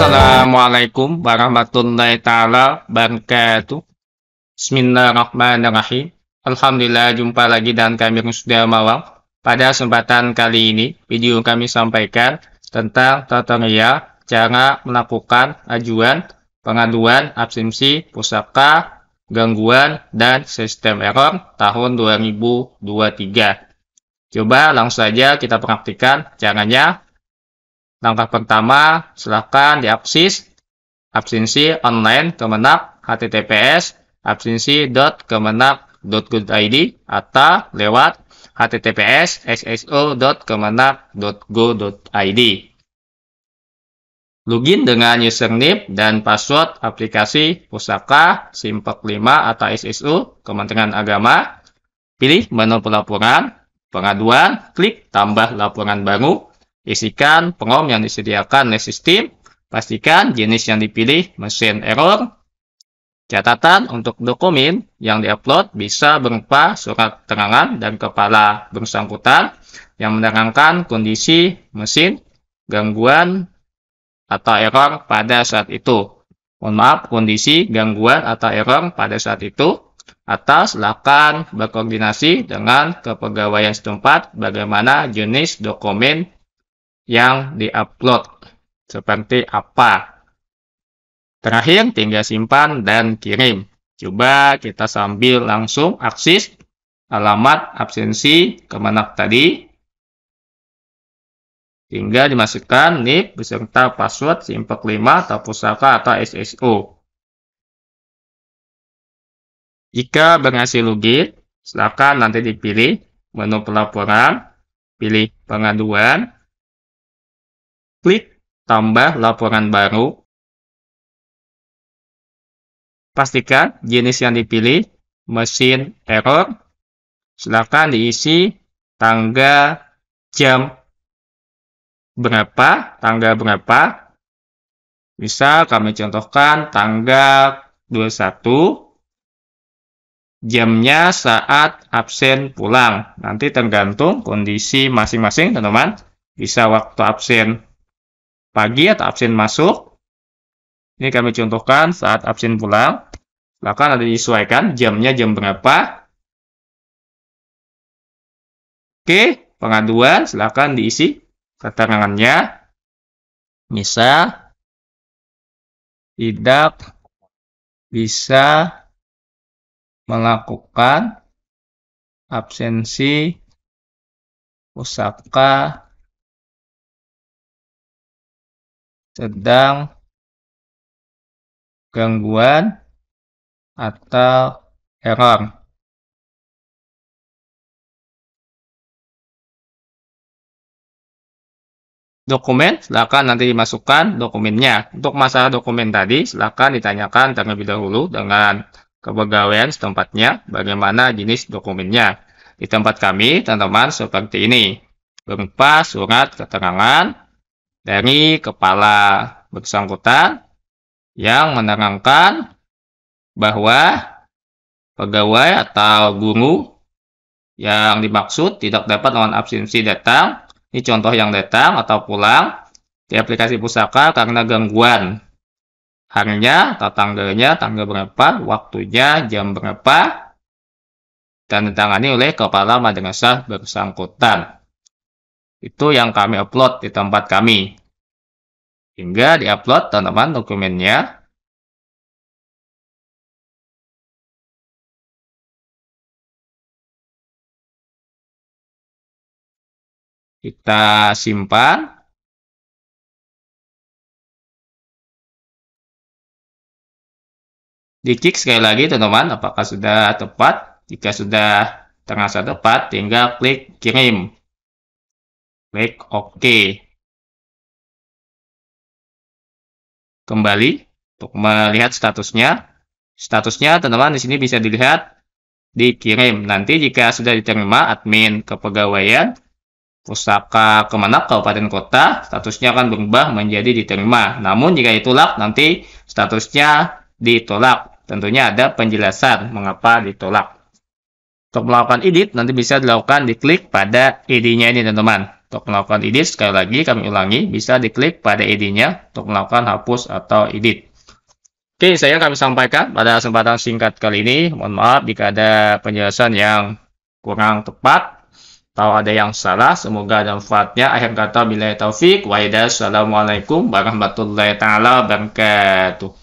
Assalamualaikum warahmatullahi taala wabarakatuh. Bismillahirrahmanirrahim. Alhamdulillah jumpa lagi dan kami sudah mawang Pada kesempatan kali ini, video kami sampaikan tentang tata tutorial cara melakukan ajuan, pengaduan, absensi, pusaka, gangguan, dan sistem error tahun 2023. Coba langsung saja kita praktikan caranya Langkah pertama, silakan diakses absensi online kemenak https absensi.kemenak.go.id atau lewat https sso.kemenak.go.id. Login dengan username dan password aplikasi Pusaka Simpek 5 atau SSU Kementerian Agama. Pilih menu pelaporan, pengaduan, klik tambah laporan baru, Isikan prom yang disediakan oleh sistem. Pastikan jenis yang dipilih mesin error. Catatan untuk dokumen yang diupload bisa berupa surat terangan dan kepala bersangkutan yang menerangkan kondisi mesin, gangguan, atau error pada saat itu. Mohon maaf, kondisi, gangguan, atau error pada saat itu. Atas, silakan berkoordinasi dengan kepegawaian setempat bagaimana jenis dokumen yang diupload seperti apa. Terakhir, tinggal simpan dan kirim. Coba kita sambil langsung akses alamat absensi kemenak tadi. Tinggal dimasukkan NIP beserta password simpek 5 atau pusaka atau SSO. Jika berhasil login, silakan nanti dipilih menu pelaporan, pilih pengaduan, Klik Tambah laporan baru. Pastikan jenis yang dipilih mesin error. Silakan diisi tanggal, jam berapa, tanggal berapa. Bisa kami contohkan tanggal 21 jamnya saat absen pulang. Nanti tergantung kondisi masing-masing, teman-teman. Bisa waktu absen pagi atau absen masuk. Ini kami contohkan saat absen pulang. Silakan ada disesuaikan jamnya jam berapa. Oke, pengaduan silakan diisi keterangannya. Misal tidak bisa melakukan absensi pusaka sedang gangguan atau error. Dokumen, silakan nanti dimasukkan dokumennya. Untuk masalah dokumen tadi, silakan ditanyakan terlebih dahulu dengan kepegawaian setempatnya bagaimana jenis dokumennya. Di tempat kami, teman-teman, seperti ini. Berupa surat keterangan, dari kepala bersangkutan yang menerangkan bahwa pegawai atau guru yang dimaksud tidak dapat melawan absensi datang. Ini contoh yang datang atau pulang di aplikasi pusaka karena gangguan. Harinya atau tanggalnya, tanggal berapa, waktunya, jam berapa, dan ditangani oleh kepala madrasah bersangkutan itu yang kami upload di tempat kami. Hingga diupload teman-teman dokumennya. Kita simpan. Diklik sekali lagi teman-teman apakah sudah tepat. Jika sudah terasa tepat, tinggal klik kirim. Klik OK. Kembali untuk melihat statusnya. Statusnya teman-teman di sini bisa dilihat dikirim. Nanti jika sudah diterima admin kepegawaian Pusaka Kemenak Kabupaten Kota, statusnya akan berubah menjadi diterima. Namun jika ditolak nanti statusnya ditolak. Tentunya ada penjelasan mengapa ditolak. Untuk melakukan edit nanti bisa dilakukan diklik pada ID-nya ini teman-teman. Untuk melakukan edit, sekali lagi kami ulangi, bisa diklik pada ID-nya untuk melakukan hapus atau edit. Oke, saya kami sampaikan pada kesempatan singkat kali ini. Mohon maaf jika ada penjelasan yang kurang tepat atau ada yang salah. Semoga ada manfaatnya. Akhir kata, bila taufik, waidah, assalamualaikum warahmatullahi wabarakatuh.